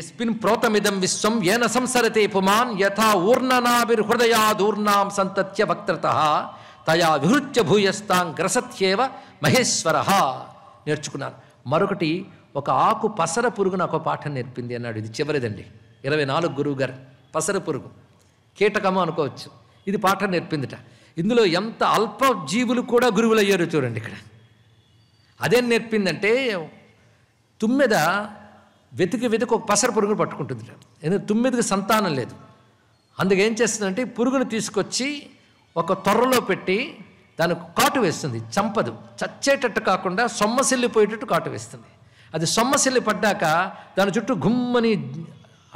ఎస్మిన్ ప్రోతమిదం విశ్వం ఏన సంసరతే పుమాన్ యథా ఊర్ణనాభిర్హృదయాదూర్ణాం సంతత్య వక్త తయా విహృత్య భూయస్థాం గ్రసత్యేవ మహేశ్వర నేర్చుకున్నాను మరొకటి ఒక ఆకు పసర పురుగు నాకు పాఠం నేర్పింది అన్నాడు ఇది చివరిదండి ఇరవై నాలుగు గురువు గారు పసర పురుగు కీటకము అనుకోవచ్చు ఇది పాఠం నేర్పిందిట ఇందులో ఎంత అల్ప జీవులు కూడా అయ్యారు చూడండి ఇక్కడ అదేం నేర్పిందంటే తుమ్మెద వెతికి వెతికి ఒక పసర పురుగును పట్టుకుంటుంది ఎందుకంటే తుమ్మిదికి సంతానం లేదు అందుకే ఏం చేస్తుందంటే పురుగును తీసుకొచ్చి ఒక తొర్రలో పెట్టి దానికి కాటు వేస్తుంది చంపదు చచ్చేటట్టు కాకుండా సొమ్మసిల్లిపోయేటట్టు కాటు వేస్తుంది అది సొమ్మసిల్లి పడ్డాక దాని చుట్టూ గుమ్మని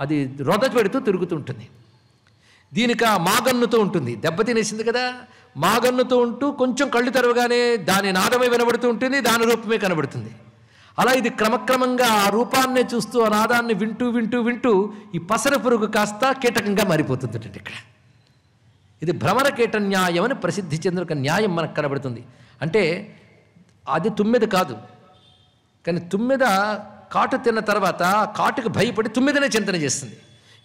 అది రొద పెడుతూ ఉంటుంది దీనికి ఆ మాగన్నుతో ఉంటుంది దెబ్బ తినేసింది కదా మాగన్నుతో ఉంటూ కొంచెం కళ్ళు తెరవగానే దాని నాదమే వినబడుతూ ఉంటుంది దాని రూపమే కనబడుతుంది అలా ఇది క్రమక్రమంగా ఆ రూపాన్నే చూస్తూ ఆ నాదాన్ని వింటూ వింటూ వింటూ ఈ పసర పురుగు కాస్త కీటకంగా మారిపోతుంది ఇక్కడ ఇది భ్రమర కీట న్యాయం అని ప్రసిద్ధి చెందిన ఒక న్యాయం మనకు కనబడుతుంది అంటే అది తుమ్మెద కాదు కానీ తుమ్మెద కాటు తిన్న తర్వాత కాటుకు భయపడి తుమ్మెదనే చింతన చేస్తుంది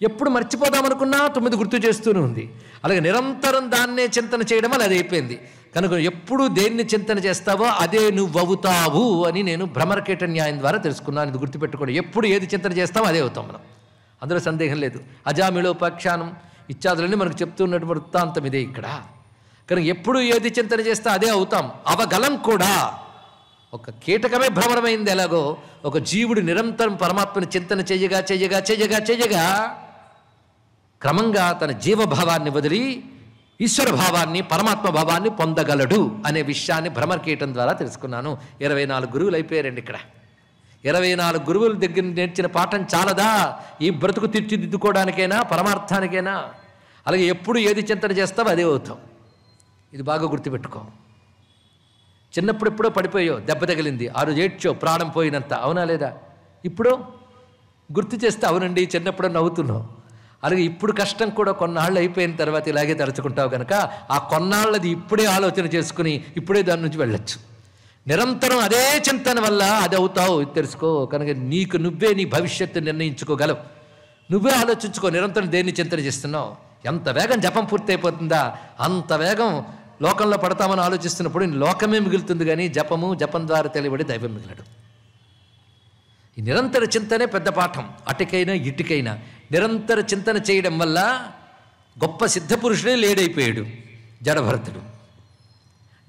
ఎప్పుడు మర్చిపోదామనుకున్నా తొమ్మిది గుర్తు చేస్తూనే ఉంది అలాగే నిరంతరం దాన్నే చింతన చేయడం అలా అది అయిపోయింది కనుక ఎప్పుడు దేన్ని చింతన చేస్తావో అదే నువ్వు అవుతావు అని నేను భ్రమరకేట న్యాయం ద్వారా తెలుసుకున్నాను ఇది గుర్తుపెట్టుకోండి ఎప్పుడు ఏది చింతన చేస్తావో అదే అవుతాం మనం అందులో సందేహం లేదు అజామిలో ఉపాఖ్యానం ఇత్యాదులన్నీ మనకు చెప్తున్నటువంటి వృత్తాంతం ఇదే ఇక్కడ కనుక ఎప్పుడు ఏది చింతన చేస్తే అదే అవుతాం అవగలం కూడా ఒక కీటకమే భ్రమణమైంది ఎలాగో ఒక జీవుడు నిరంతరం పరమాత్మను చింతన చేయగా చెయ్యగా చెయ్యగా చేయగా క్రమంగా తన జీవభావాన్ని వదిలి ఈశ్వర భావాన్ని పరమాత్మ భావాన్ని పొందగలడు అనే విషయాన్ని భ్రమర్కీయటం ద్వారా తెలుసుకున్నాను ఇరవై నాలుగు గురువులు అయిపోయారండి ఇక్కడ ఇరవై నాలుగు గురువుల దగ్గర నేర్చిన పాఠం చాలదా ఈ బ్రతుకు తీర్చిదిద్దుకోవడానికైనా పరమార్థానికైనా అలాగే ఎప్పుడు ఏది చింతన చేస్తావో అదే అవుతాం ఇది బాగా గుర్తుపెట్టుకో చిన్నప్పుడు ఎప్పుడో పడిపోయో దెబ్బ తగిలింది ఆరు ఏడ్చో ప్రాణం పోయినంత అవునా లేదా ఇప్పుడు గుర్తు చేస్తే అవునండి చిన్నప్పుడు నవ్వుతున్నావు అలాగే ఇప్పుడు కష్టం కూడా కొన్నాళ్ళు అయిపోయిన తర్వాత ఇలాగే తలుచుకుంటావు కనుక ఆ కొన్నాళ్ళది ఇప్పుడే ఆలోచన చేసుకుని ఇప్పుడే దాని నుంచి వెళ్ళొచ్చు నిరంతరం అదే చింతన వల్ల అది అవుతావు తెలుసుకో కనుక నీకు నువ్వే నీ భవిష్యత్తు నిర్ణయించుకోగలవు నువ్వే ఆలోచించుకో నిరంతరం దేన్ని చింతన చేస్తున్నావు ఎంత వేగం జపం పూర్తయిపోతుందా అంత వేగం లోకంలో పడతామని ఆలోచిస్తున్నప్పుడు లోకమే మిగులుతుంది కానీ జపము జపం ద్వారా తెలియబడి దైవం మిగలడు ఈ నిరంతర చింతనే పెద్ద పాఠం అటుకైనా ఇటుకైనా నిరంతర చింతన చేయడం వల్ల గొప్ప సిద్ధపురుషుడే లేడైపోయాడు జడభరతుడు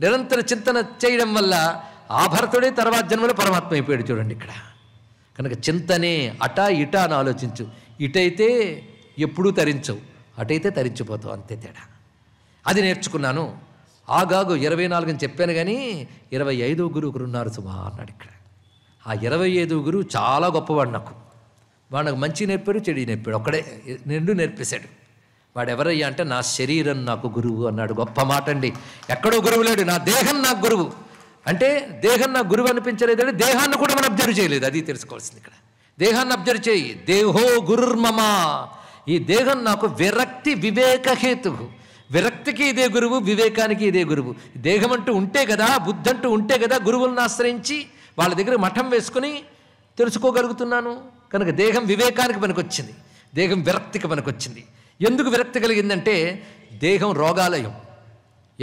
నిరంతర చింతన చేయడం వల్ల ఆ భరతుడే తర్వాత జన్మలో పరమాత్మ అయిపోయాడు చూడండి ఇక్కడ కనుక చింతనే అట ఇట అని ఆలోచించు ఇటైతే ఎప్పుడూ తరించవు అటైతే తరించిపోతావు అంతే తేడా అది నేర్చుకున్నాను ఆగాగు ఇరవై నాలుగు అని చెప్పాను కానీ ఇరవై ఐదో గురువుకున్నారు సుమా అన్నాడు ఇక్కడ ఆ ఇరవై ఐదో గురువు చాలా గొప్పవాడు నాకు వాడు మంచి నేర్పారు చెడు నేర్పాడు ఒక్కడే నిండు నేర్పేశాడు వాడు ఎవరయ్యా అంటే నా శరీరం నాకు గురువు అన్నాడు గొప్ప మాట అండి ఎక్కడో గురువు లేడు నా దేహం నాకు గురువు అంటే దేహం నాకు గురువు అనిపించలేదంటే దేహాన్ని కూడా మనం అబ్జర్వ్ చేయలేదు అది తెలుసుకోవాల్సింది ఇక్కడ దేహాన్ని అబ్జర్వ్ చేయి దేహో గురుర్మమ ఈ దేహం నాకు విరక్తి వివేక హేతు విరక్తికి ఇదే గురువు వివేకానికి ఇదే గురువు దేహం అంటూ ఉంటే కదా బుద్ధి అంటూ ఉంటే కదా గురువులను ఆశ్రయించి వాళ్ళ దగ్గర మఠం వేసుకుని తెలుసుకోగలుగుతున్నాను కనుక దేహం వివేకానికి పనికొచ్చింది దేహం విరక్తికి పనికొచ్చింది ఎందుకు విరక్తి కలిగిందంటే దేహం రోగాలయం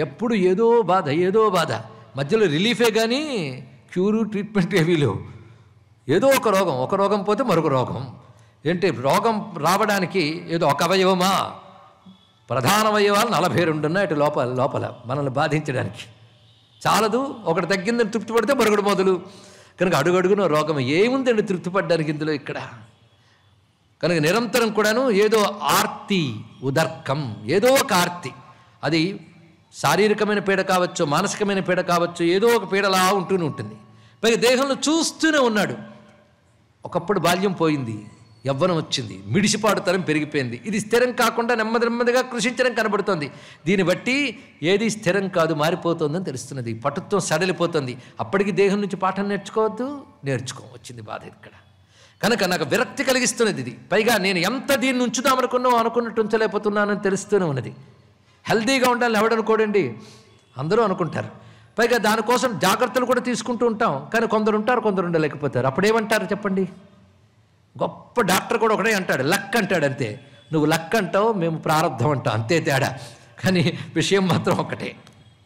ఎప్పుడు ఏదో బాధ ఏదో బాధ మధ్యలో రిలీఫే కానీ క్యూరు ట్రీట్మెంట్ ఏమీ లేవు ఏదో ఒక రోగం ఒక రోగం పోతే మరొక రోగం ఏంటి రోగం రావడానికి ఏదో ఒక అవయవమా ప్రధాన అవయవాలు నలభై రెండు ఉన్నాయి అటు లోపల లోపల మనల్ని బాధించడానికి చాలదు ఒకటి తగ్గిందని తృప్తి పడితే మరొకటి మొదలు కనుక అడుగడుగున రోగం ఏముందండి తృప్తిపడ్డానికి ఇందులో ఇక్కడ కనుక నిరంతరం కూడాను ఏదో ఆర్తి ఉదర్కం ఏదో ఒక ఆర్తి అది శారీరకమైన పీడ కావచ్చు మానసికమైన పీడ కావచ్చు ఏదో ఒక పీడలా ఉంటూనే ఉంటుంది పైగా దేహంలో చూస్తూనే ఉన్నాడు ఒకప్పుడు బాల్యం పోయింది యవ్వనం వచ్చింది మిడిసిపాటుతనం పెరిగిపోయింది ఇది స్థిరం కాకుండా నెమ్మది నెమ్మదిగా కృషించడం కనబడుతోంది దీన్ని బట్టి ఏది స్థిరం కాదు మారిపోతుందని తెలుస్తున్నది పటుత్వం సడలిపోతుంది అప్పటికి దేహం నుంచి పాఠం నేర్చుకోవద్దు నేర్చుకో వచ్చింది బాధ ఇక్కడ కనుక నాకు విరక్తి కలిగిస్తున్నది ఇది పైగా నేను ఎంత దీన్ని ఉంచుదామనుకున్నావు అనుకున్నట్టు ఉంచలేకపోతున్నానని తెలుస్తూనే ఉన్నది హెల్దీగా ఉండాలని ఎవడనుకోడండి అందరూ అనుకుంటారు పైగా దానికోసం జాగ్రత్తలు కూడా తీసుకుంటూ ఉంటాం కానీ కొందరు ఉంటారు కొందరు ఉండలేకపోతారు అప్పుడేమంటారు చెప్పండి గొప్ప డాక్టర్ కూడా ఒకటే అంటాడు లక్ అంటాడు అంతే నువ్వు లక్ అంటావు మేము ప్రారంధం అంటాం అంతే తేడా కానీ విషయం మాత్రం ఒకటే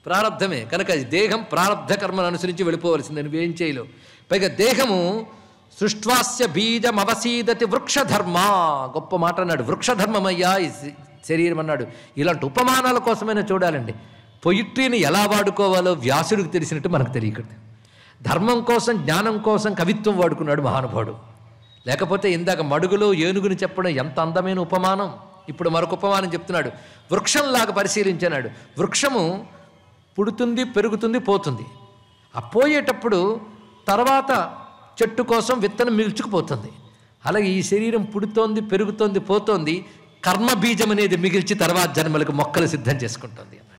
ప్రారంధమే కనుక దేహం ప్రారంధ కర్మను అనుసరించి వెళ్ళిపోవలసిందే నువ్వేం చేయలేవు పైగా దేహము సృష్వాస్య బీజం అవసీదతి వృక్షధర్మ గొప్ప మాట అన్నాడు వృక్షధర్మమయ్యా ఈ శరీరం అన్నాడు ఇలాంటి ఉపమానాల కోసమైనా చూడాలండి పొయిట్రీని ఎలా వాడుకోవాలో వ్యాసుడికి తెలిసినట్టు మనకు తెలియకూడదు ధర్మం కోసం జ్ఞానం కోసం కవిత్వం వాడుకున్నాడు మహానుభావుడు లేకపోతే ఇందాక మడుగులో ఏనుగుని చెప్పడం ఎంత అందమైన ఉపమానం ఇప్పుడు మరొక ఉపమానం చెప్తున్నాడు వృక్షంలాగా పరిశీలించినాడు వృక్షము పుడుతుంది పెరుగుతుంది పోతుంది ఆ పోయేటప్పుడు తర్వాత చెట్టు కోసం విత్తనం మిగుల్చుకుపోతుంది అలాగే ఈ శరీరం పుడుతోంది పెరుగుతోంది పోతోంది కర్మబీజం అనేది మిగిల్చి తర్వాత జన్మలకు మొక్కలు సిద్ధం చేసుకుంటుంది